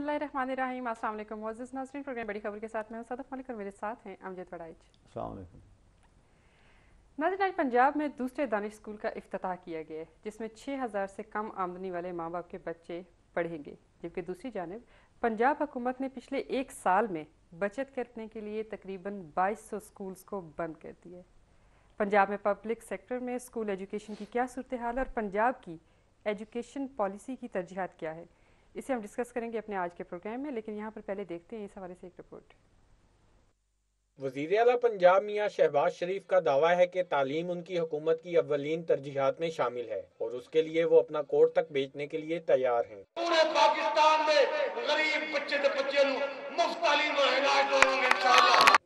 नाजरीन प्रोग्राम बड़ी खबर के साथ मैं सदफ मलिक और मेरे साथ हैं अमजद वड़ाइज आज पंजाब में दूसरे दानिश स्कूल का अफ्ताह किया गया है जिसमें छः हज़ार से कम आमदनी वाले माँ बाप के बच्चे पढ़ेंगे जबकि दूसरी जानब पंजाब हुकूमत ने पिछले एक साल में बचत करने के लिए तकरीबन सौ स्कूल्स को बंद कर दिया है पंजाब में पब्लिक सेक्टर में स्कूल एजुकेशन की क्या सूरत हाल और पंजाब की एजुकेशन पॉलिसी की तरजीहत क्या है इसे हम डिस्कस करेंगे अपने आज के प्रोग्राम में लेकिन यहाँ पर पहले देखते हैं इस हवाले से एक रिपोर्ट वजीर अला पंजाब मियाँ शहबाज शरीफ का दावा है कि तालीम उनकी हुकूमत की अवलिन तरजीहत में शामिल है और उसके लिए वो अपना कोर्ट तक बेचने के लिए तैयार हैं। पूरे पाकिस्तान में गरीब बच्चे बच्चे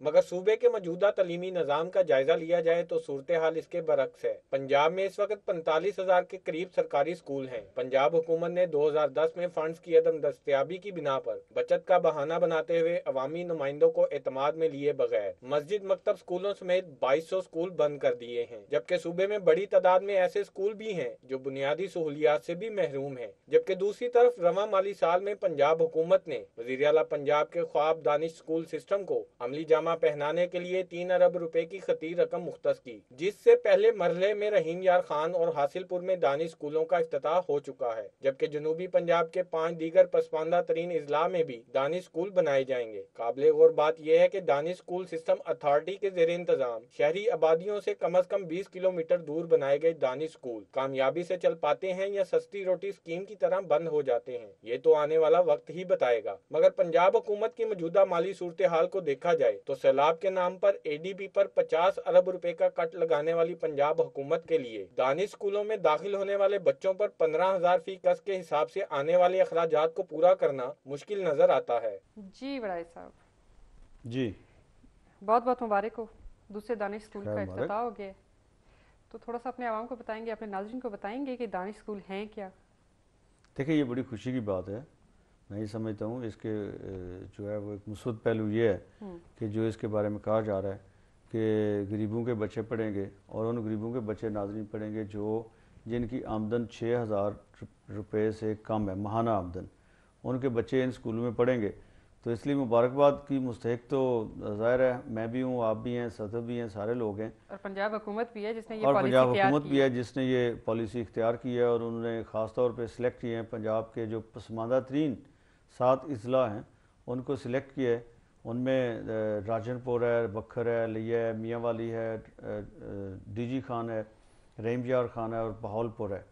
मगर सूबे के मौजूदा तलीमी निज़ाम का जायजा लिया जाए तो सूरत हाल इसके बरक्स है पंजाब में इस वक्त पैंतालीस हजार के करीब सरकारी स्कूल हैं पंजाब हुकूमत ने 2010 में फंड्स की अदम दस्तियाबी की बिना पर बचत का बहाना बनाते हुए अवामी नुमाइंदों को एतमाद में लिए बगैर मस्जिद मकतब स्कूलों समेत बाईस सौ स्कूल बंद कर दिए हैं जबकि सूबे में बड़ी तादाद में ऐसे स्कूल भी हैं जो बुनियादी सहूलियात से भी महरूम है जबकि दूसरी तरफ रवा माली साल में पंजाब हुकूमत ने वजीर अला पंजाब के ख्वाब दानिश स्कूल सिस्टम को अमली जामा पहनाने के लिए तीन अरब रुपए की खती रकम मुख्त की जिससे पहले मरले में रहीम यार खान और हासिलपुर में दानिश स्कूलों का अफ्ताह हो चुका है जबकि जनूबी पंजाब के पाँच दीगर पसमानदा तरीन अजला में भी दानिश स्कूल बनाए जाएंगे काबिल और बात यह है की दानिश स्कूल सिस्टम अथॉरिटी के जेर इंतजाम शहरी आबादियों ऐसी कम अज कम बीस किलोमीटर दूर बनाए गए दानिश स्कूल कामयाबी ऐसी चल पाते हैं या सस्ती रोटी स्कीम की तरह बंद हो जाते हैं ये तो आने वाला वक्त ही बताएगा मगर पंजाब हुकूमत हुकूमत की मौजूदा माली सूरत हाल को देखा जाए तो सैलाब के नाम पर एडीबी पर 50 अरब रुपए का कट लगाने वाली पंजाब हुकूमत के लिए दानी स्कूलों में दाखिल होने वाले बच्चों पर पंद्रह हजार फी कस के हिसाब से आने वाले अखराज को पूरा करना मुश्किल नजर आता है जी बड़ा साहब जी बहुत बहुत मुबारक हो दूसरे दानी स्कूल का हो तो थोड़ा सा अपने आवाम को बताएंगे अपने नाजरन को बताएंगे की दानी स्कूल है क्या देखिये ये बड़ी खुशी की बात है मैं ये समझता हूँ इसके जो है वो एक मुस्बत पहलू ये है हम्म। कि जो इसके बारे में कहा जा रहा है कि गरीबों के बच्चे पढ़ेंगे और उन गरीबों के बच्चे नाजरीन पढ़ेंगे जो जिनकी आमदन छः हज़ार रुपये से कम है महाना आमदन उनके बच्चे इन स्कूलों में पढ़ेंगे तो इसलिए मुबारकबाद की मुस्तक तो ज़ाहिर है मैं भी हूँ आप भी हैं सदर भी हैं सारे लोग हैं और पंजाब हुकूमत भी है जिसने ये और पंजाब हुकूमत भी है जिसने ये पॉलिसी इख्तियार की है और उन्होंने ख़ास तौर पर सिलेक्ट किए हैं पंजाब के जो पसमानदा तरीन सात अजला हैं उनको सिलेक्ट किया है उनमें राजनपुर है बखर है लिया है मियाँ वाली है डीजी खान है रहीमजार खान है और बहालपुर है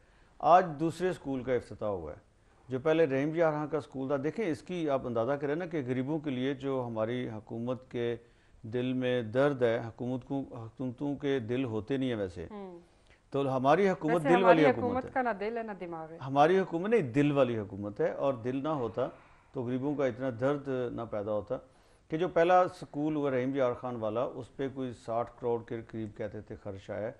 आज दूसरे स्कूल का अफ्ताह हुआ है जो पहले रहीम जहाँ का स्कूल था देखें इसकी आप अंदाज़ा करें ना कि गरीबों के लिए जो हमारी हुकूमत के दिल में दर्द है हकुमत को हकुमतों के दिल होते नहीं है वैसे हम्म। तो हमारी हुकूमत दिल वाली हकुमत है ना दिल है ना दिमाग है हमारी हुकूमत नहीं दिल वाली हुकूमत है और दिल ना होता तो गरीबों का इतना दर्द ना पैदा होता कि जो पहला स्कूल हुआ रहीम जार खान वाला उस पर कोई साठ करोड़ के करीब कहते थे खर्च आया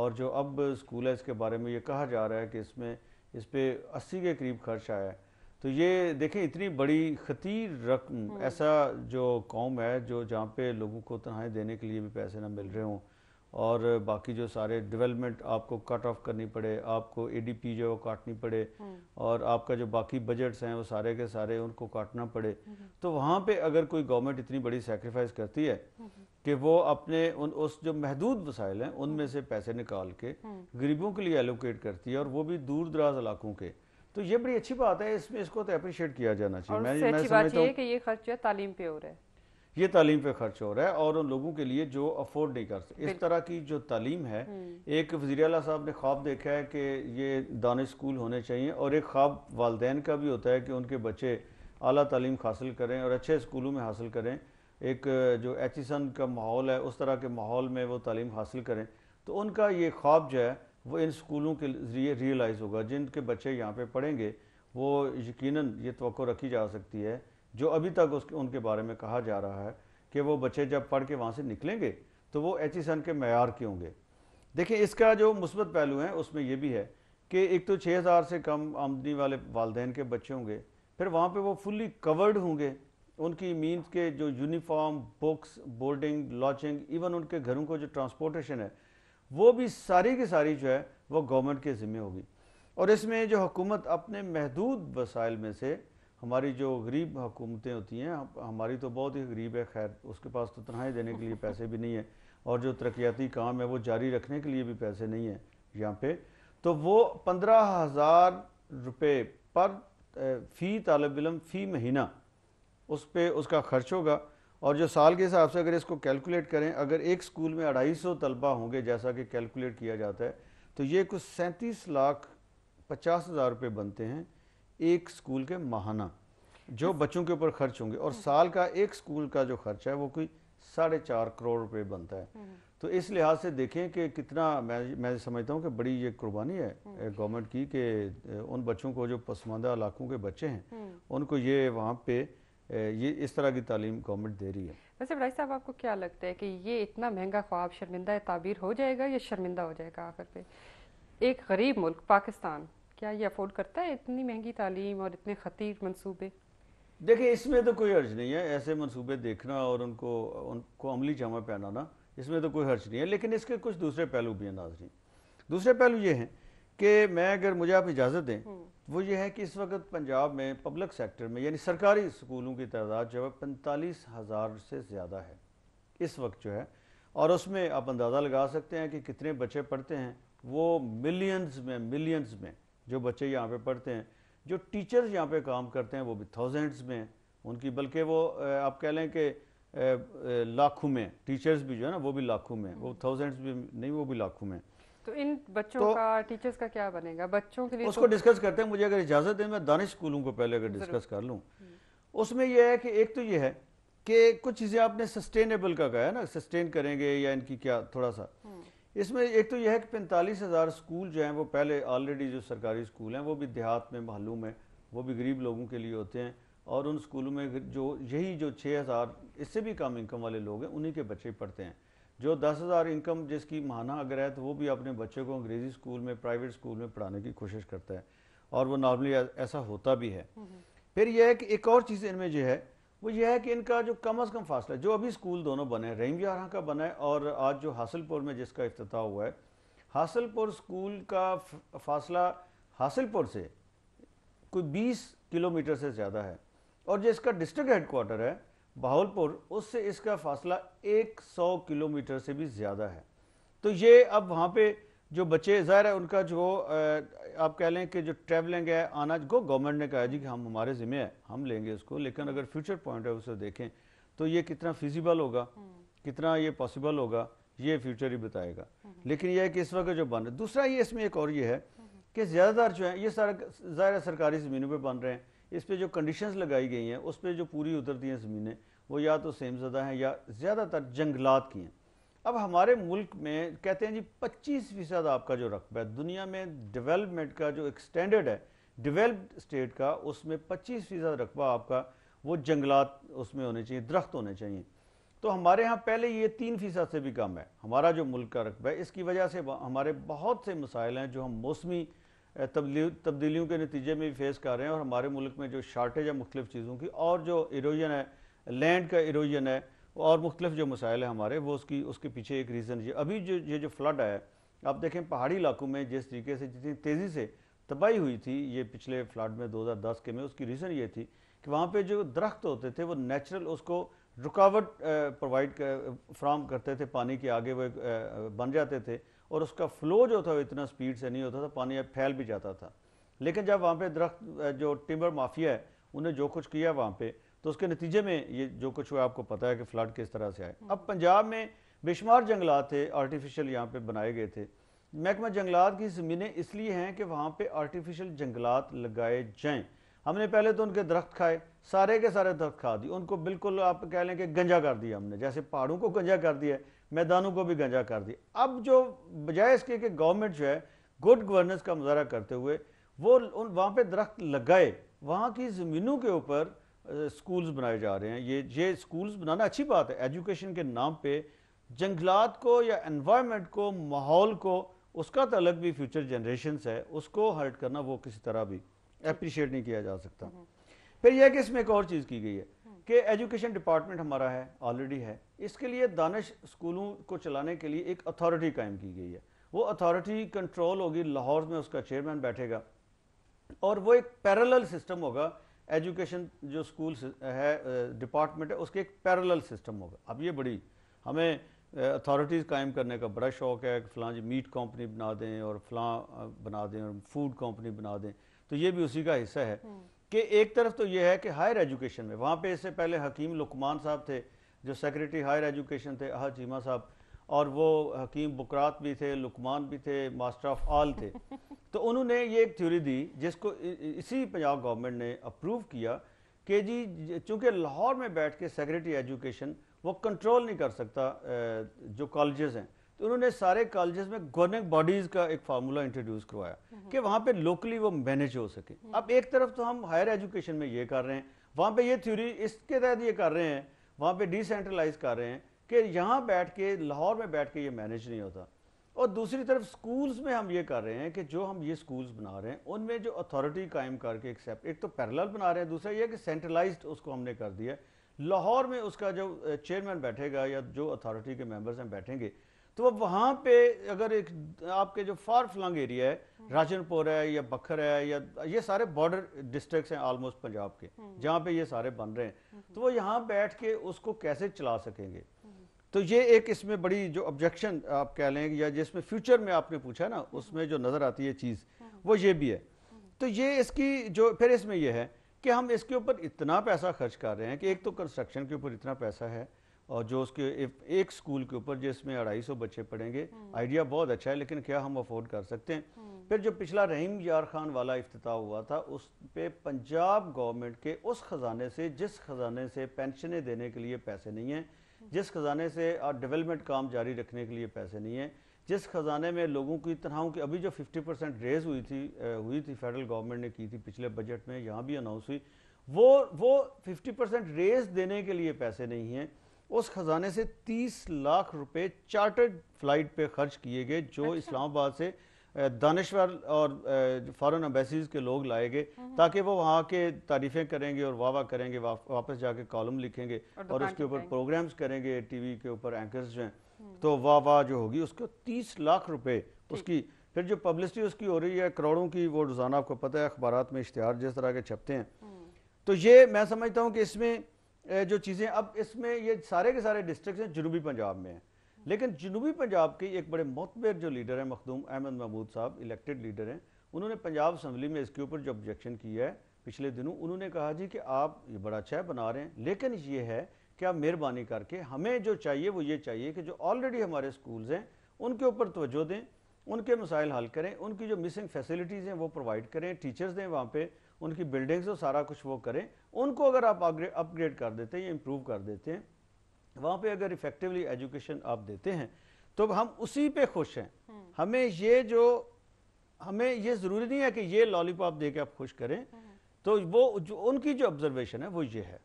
और जो अब स्कूल है इसके बारे में ये कहा जा रहा है कि इसमें इस पर अस्सी के करीब खर्च आया है तो ये देखें इतनी बड़ी खतीर रकम हम्म। ऐसा जो कौम है जो जहाँ पे लोगों को तनहाई देने के लिए भी पैसे ना मिल रहे हों और बाकी जो सारे डेवलपमेंट आपको कट ऑफ करनी पड़े आपको एडीपी जो काटनी पड़े हम्म। और आपका जो बाकी बजट्स हैं वो सारे के सारे उनको काटना पड़े हम्म। तो वहाँ पे अगर कोई गवर्नमेंट इतनी बड़ी सेक्रीफाइस करती है हम्म। कि वो अपने उन उस जो महदूद वसाइल हैं उनमें से पैसे निकाल के गरीबों के लिए एलोकेट करती है और वो भी दूर दराज इलाकों के तो ये बड़ी अच्छी बात है इसमें इसको तो अप्रिशिएट किया जाना चाहिए मैं, मैं समझता कि ये खर्च जो है तालीम पे हो रहा है ये तालीम पे खर्च हो रहा है और उन लोगों के लिए जो अफोर्ड नहीं कर सकते इस तरह की जो तालीम है हम्म। एक वजी अला साहब ने ख्वाब देखा है कि ये दानिश स्कूल होने चाहिए और एक ख्वाब वालदेन का भी होता है कि उनके बच्चे अली तालीम हासिल करें और अच्छे स्कूलों में हासिल करें एक जो एचिसन का माहौल है उस तरह के माहौल में वो तालीम हासिल करें तो उनका ये ख्वाब जो है वो इन स्कूलों के ज़रिए रियलाइज़ होगा जिनके बच्चे यहाँ पर पढ़ेंगे वो यकीन ये तो रखी जा सकती है जो अभी तक उसके उनके बारे में कहा जा रहा है कि वो बच्चे जब पढ़ के वहाँ से निकलेंगे तो वो एच e के मैार के होंगे देखिए इसका जो मुस्बत पहलू है उसमें यह भी है कि एक तो छः हज़ार से कम आमदनी वाले वालदेन के बच्चे होंगे फिर वहाँ पे वो फुल्ली कवर्ड होंगे उनकी मीन के जो uniform books boarding lodging even उनके घरों को जो ट्रांसपोर्टेशन है वो भी सारी की सारी जो है वो गवर्नमेंट के ज़िम्मे होगी और इसमें जो हुकूमत अपने महदूद वसाइल में से हमारी जो गरीब हुकूमतें होती हैं हमारी तो बहुत ही गरीब है खैर उसके पास तो तनहाई देने के लिए पैसे भी नहीं है और जो तरक्याती काम है वो जारी रखने के लिए भी पैसे नहीं है यहाँ पे तो वो पंद्रह हज़ार रुपये पर फ़ी तालब इलम फ़ी महीना उस पर उसका खर्च होगा और जो साल के हिसाब से अगर इसको कैलकुलेट करें अगर एक स्कूल में अढ़ाई सौ तलबा होंगे जैसा कि कैलकुलेट किया जाता है तो ये कुछ सैंतीस लाख पचास हज़ार रुपये बनते हैं एक स्कूल के माहाना जो बच्चों के ऊपर खर्च होंगे और साल का एक स्कूल का जो खर्चा है वो कोई साढ़े चार करोड़ रुपए बनता है हम्म। तो इस लिहाज से देखें कि कितना मैं मैं समझता हूँ कि बड़ी ये कुर्बानी है हम्म। गवर्नमेंट की कि उन बच्चों को जो पसमानदा इलाकों के बच्चे हैं हम्म। उनको ये वहाँ पे ये इस तरह की तालीम गवर्नमेंट दे रही है वैसे भाई साहब आपको क्या लगता है कि ये इतना महंगा ख्वाब शर्मिंदा ताबीर हो जाएगा या शर्मिंदा हो जाएगा आखिर पे एक गरीब मुल्क पाकिस्तान क्या ये अफोर्ड करता है इतनी महंगी तालीम और इतने खतीर मनसूबे देखिए इसमें तो कोई हर्ज नहीं है ऐसे मनसूबे देखना और उनको उनको अमली जामा पहनाना इसमें तो कोई हर्ज नहीं है लेकिन इसके कुछ दूसरे पहलू भी हैं नाजरीन दूसरे पहलू ये हैं कि मैं अगर मुझे आप इजाज़त दें हम्म। वो ये है कि इस वक्त पंजाब में पब्लिक सेक्टर में यानी सरकारी स्कूलों की तादाद जो है पैंतालीस हज़ार से ज़्यादा है इस वक्त जो है और उसमें आप अंदाज़ा लगा सकते हैं कि कितने बच्चे पढ़ते हैं वो मिलियंस में मिलियंस में जो बच्चे यहाँ पे पढ़ते हैं जो टीचर्स यहाँ पे काम करते हैं वो भी थाउजेंड्स में उनकी बल्कि वो आप कह लें कि लाखों में टीचर्स भी जो है ना वो भी लाखों में वो थाउजेंड्स भी नहीं वो भी लाखों में तो इन बच्चों तो, का टीचर्स का क्या बनेगा बच्चों के लिए उसको तो, डिस्कस करते हैं मुझे अगर इजाज़त दें मैं दानिश स्कूलों को पहले अगर डिस्कस कर लूँ हम्म। उसमें यह है कि एक तो ये है कि कुछ चीज़ें आपने सस्टेनेबल का कहा है ना सस्टेन करेंगे या इनकी क्या थोड़ा सा हम्म। इसमें एक तो यह है कि पैंतालीस हज़ार स्कूल जो हैं वो पहले ऑलरेडी जो सरकारी स्कूल हैं वो भी देहात में महलों में वो भी गरीब लोगों के लिए होते हैं और उन स्कूलों में जो यही जो छः हज़ार इससे भी कम इनकम वाले लोग हैं उन्हीं के बच्चे पढ़ते हैं जो दस हज़ार इनकम जिसकी माना अगर है तो वो भी अपने बच्चे को अंग्रेज़ी स्कूल में प्राइवेट स्कूल में पढ़ाने की कोशिश करता है और वो नॉर्मली ऐसा होता भी है हम्म। फिर यह है कि एक और चीज़ इनमें जो है वो ये है कि इनका जो कम अज़ कम फासला जो अभी स्कूल दोनों बने हैं रहीम यारा का बना है और आज जो हासिलपुर में जिसका अफ्ताह हुआ है हासिलपुर स्कूल का फासला हासिलपुर से कोई बीस किलोमीटर से ज़्यादा है और जिसका डिस्ट्रिक्ट हेड है बाहुलपुर उससे इसका फासला 100 किलोमीटर से भी ज़्यादा है तो ये अब वहाँ पर जो बच्चे ज़ाहिर है उनका जो आप कह लें कि जो ट्रैवलिंग है आना जो गवर्नमेंट ने कहा जी कि हम हमारे ज़िम्मे है हम लेंगे इसको लेकिन अगर फ्यूचर पॉइंट है उसे देखें तो ये कितना फिजिबल होगा हम्म। कितना ये पॉसिबल होगा ये फ्यूचर ही बताएगा हम्म। लेकिन यह है कि इस वक्त जो बन दूसरा ये इसमें एक और ये है हम्म। कि ज़्यादातर जो है ये सारा ज़ाहिर सरकारी ज़मीनों पर बन रहे हैं इस पर जो कंडीशन लगाई गई हैं उस पर जो पूरी उतरती हैं ज़मीनें वो या तो सेमजदा हैं या ज़्यादातर जंगलात की हैं अब हमारे मुल्क में कहते हैं जी पच्चीस फीसद आपका जो रकबा है दुनिया में डेवलपमेंट का जो एक्सटेंडेड है डेवलप्ड स्टेट का उसमें पच्चीस फीसद रकबा आपका वो जंगलात उसमें होने चाहिए दरख्त होने चाहिए तो हमारे यहाँ पहले ये तीन फीसद से भी कम है हमारा जो मुल्क का रकबा है इसकी वजह से हमारे बहुत से मसाइल हैं जो हम मौसमी तब्दीलियों के नतीजे में भी फेस कर रहे हैं और हमारे मुल्क में जो शार्टेज है मुख्तफ चीज़ों की और जो इरोजन है लैंड का इरोजन है और मुख्तलिफ जो मसाइल हैं हमारे वो उसकी उसके पीछे एक रीज़न ये अभी जो ये जो फ्लड आया आप देखें पहाड़ी इलाकों में जिस तरीके से जितनी तेज़ी से तबाही हुई थी ये पिछले फ्लड में 2010 के में उसकी रीज़न ये थी कि वहाँ पे जो दरख्त होते थे वो नेचुरल उसको रुकावट प्रोवाइड फ्राहम करते थे पानी के आगे वो बन जाते थे और उसका फ़्लो जो था वो इतना स्पीड से नहीं होता था पानी फैल भी जाता था लेकिन जब वहाँ पर दरख्त जो टिम्बर माफिया है उन्हें जो कुछ किया वहाँ पर तो उसके नतीजे में ये जो कुछ हुआ आपको पता है कि फ्लड किस तरह से आए अब पंजाब में बेशुमार जंगलात थे आर्टिफिशियल यहाँ पे बनाए गए थे महकमा जंगलात की ज़मीनें इसलिए हैं कि वहाँ पे आर्टिफिशियल जंगलात लगाए जाएं हमने पहले तो उनके दरख्त खाए सारे के सारे दरख्त खा दिए उनको बिल्कुल आप कह लें कि गंजा कर दिया हमने जैसे पहाड़ों को गंजा कर दिया मैदानों को भी गंजा कर दिया अब जो बजाय इसके कि गवर्नमेंट जो है गुड गवर्नेंस का मुजाहरा करते हुए वो उन वहाँ पर दरख्त लगाए वहाँ की ज़मीनों के ऊपर स्कूल्स बनाए जा रहे हैं ये ये स्कूल्स बनाना अच्छी बात है एजुकेशन के नाम पे जंगलात को या एनवायरनमेंट को माहौल को उसका तो अलग भी फ्यूचर जनरेशन है उसको हर्ट करना वो किसी तरह भी अप्रिशिएट नहीं किया जा सकता हम्म। फिर यह कि इसमें एक और चीज़ की गई है कि एजुकेशन डिपार्टमेंट हमारा है ऑलरेडी है इसके लिए दानिश स्कूलों को चलाने के लिए एक अथॉरिटी कायम की गई है वो अथॉरिटी कंट्रोल होगी लाहौर में उसका चेयरमैन बैठेगा और वो एक पैरेलल सिस्टम होगा एजुकेशन जो स्कूल है डिपार्टमेंट है उसके एक पैरेलल सिस्टम होगा अब ये बड़ी हमें अथॉरिटीज़ कायम करने का बड़ा शौक़ है कि फलां जी मीट कंपनी बना दें और फलां बना दें और फूड कंपनी बना दें तो ये भी उसी का हिस्सा है हम्म। कि एक तरफ तो ये है कि हायर एजुकेशन में वहाँ पे इससे पहले हकीम लुकमान साहब थे जो सेक्रेटरी हायर एजुकेशन थे अह चीमा साहब और वो हकीम बकरात भी थे लुकमान भी थे मास्टर ऑफ आल थे तो उन्होंने ये एक थ्योरी दी जिसको इसी पंजाब गवर्नमेंट ने अप्रूव किया कि जी चूँकि लाहौर में बैठ के सेक्रेटरी एजुकेशन वो कंट्रोल नहीं कर सकता जो कॉलेजेस हैं तो उन्होंने सारे कॉलेजेस में गवर्निंग बॉडीज़ का एक फार्मूला इंट्रोड्यूस करवाया कि वहाँ पे लोकली वो मैनेज हो सके अब एक तरफ तो हम हायर एजुकेशन में ये कर रहे हैं वहाँ पे ये थ्योरी इसके तहत ये कर रहे हैं वहाँ पे डिसेंट्रलाइज कर रहे हैं कि यहाँ बैठ के लाहौर में बैठ के ये मैनेज नहीं होता और दूसरी तरफ स्कूल्स में हम ये कर रहे हैं कि जो हम ये स्कूल्स बना रहे हैं उनमें जो अथॉरिटी कायम करके एक्सेप्ट एक तो पैरेलल बना रहे हैं दूसरा ये कि सेंट्रलाइज्ड उसको हमने कर दिया लाहौर में उसका जो चेयरमैन बैठेगा या जो अथॉरिटी के मेंबर्स हैं बैठेंगे तो अब वहाँ पे अगर एक आपके जो फार फ्लंग एरिया है राजनपुर है या बखर है या ये सारे बॉर्डर डिस्ट्रिक्ट हैं ऑलमोस्ट पंजाब के जहाँ पे ये सारे बन रहे हैं तो वो यहाँ बैठ के उसको कैसे चला सकेंगे तो ये एक इसमें बड़ी जो ऑब्जेक्शन आप कह लें या जिसमें फ्यूचर में आपने पूछा ना उसमें जो नज़र आती है चीज़ वो ये भी है तो ये इसकी जो फिर इसमें यह है कि हम इसके ऊपर इतना पैसा खर्च कर रहे हैं कि एक तो कंस्ट्रक्शन के ऊपर इतना पैसा है और जो उसके एक स्कूल के ऊपर जिसमें अढ़ाई सौ बच्चे पढ़ेंगे आइडिया बहुत अच्छा है लेकिन क्या हम अफोर्ड कर सकते हैं फिर जो पिछला रहीम यार खान वाला अफ्ताह हुआ था उस पर पंजाब गवर्नमेंट के उस ख़जाने से जिस ख़जाने से पेंशनें देने के लिए पैसे नहीं हैं जिस खजाने से डेवलपमेंट काम जारी रखने के लिए पैसे नहीं है जिस खजाने में लोगों की तरह की अभी जो 50 परसेंट रेज हुई थी हुई थी फेडरल गवर्नमेंट ने की थी पिछले बजट में यहाँ भी अनाउंस हुई वो वो 50 परसेंट रेज देने के लिए पैसे नहीं हैं उस खजाने से 30 लाख रुपए चार्टर्ड फ्लाइट पे खर्च किए गए जो अच्छा। इस्लामाबाद से दानश्वर और फॉरेन एम्बेसीज के लोग लाए गए हम्म हम्म। ताकि वो वहाँ के तारीफें करेंगे और वाह वाह करेंगे वा, वापस जाके कॉलम लिखेंगे और, और उसके ऊपर प्रोग्राम्स करेंगे टीवी के ऊपर एंकर्स जो हैं हम्म। तो वाह वाह जो होगी उसको तीस लाख रुपए उसकी फिर जो पब्लिसिटी उसकी हो रही है करोड़ों की वो रोज़ाना आपको पता है अखबार में इश्तहार जिस तरह के छपते हैं तो ये मैं समझता हूँ कि इसमें जो चीज़ें अब इसमें ये सारे के सारे डिस्ट्रिक्ट जनूबी पंजाब में हैं लेकिन जनूबी पंजाब के एक बड़े मतबर जो लीडर हैं मखदूम अहमद महमूद साहब इलेक्टेड लीडर हैं उन्होंने पंजाब असम्बली में इसके ऊपर जो ऑब्जेक्शन किया है पिछले दिनों उन्होंने कहा जी कि आप ये बड़ा अच्छा बना रहे हैं लेकिन ये है कि आप मेहरबानी करके हमें जो चाहिए वो ये चाहिए कि जो ऑलरेडी हमारे स्कूल्स हैं उनके ऊपर तोज्जो दें उनके मसाइल हल करें उनकी जो मिसिंग फैसिलिटीज़ हैं वो प्रोवाइड करें टीचर्स दें वहाँ पर उनकी बिल्डिंग्स और सारा कुछ वो करें उनको अगर आप अपग्रेड कर देते हैं या इम्प्रूव कर देते हैं वहाँ पे अगर इफेक्टिवली एजुकेशन आप देते हैं तो हम उसी पे खुश हैं हम्म। हमें ये जो हमें ये ज़रूरी नहीं है कि ये लॉलीपॉप दे के आप खुश करें हम्म। तो वो जो उनकी जो ऑब्जर्वेशन है वो ये है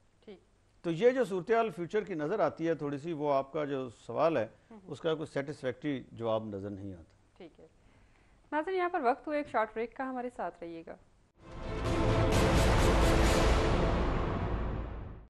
तो ये जो सूरत फ्यूचर की नज़र आती है थोड़ी सी वो आपका जो सवाल है हम्म। उसका कोई सेटिस्फेक्ट्री जवाब नज़र नहीं आता ठीक है नाजर यहाँ पर वक्त हुआ एक शॉर्ट ब्रेक का हमारे साथ रहिएगा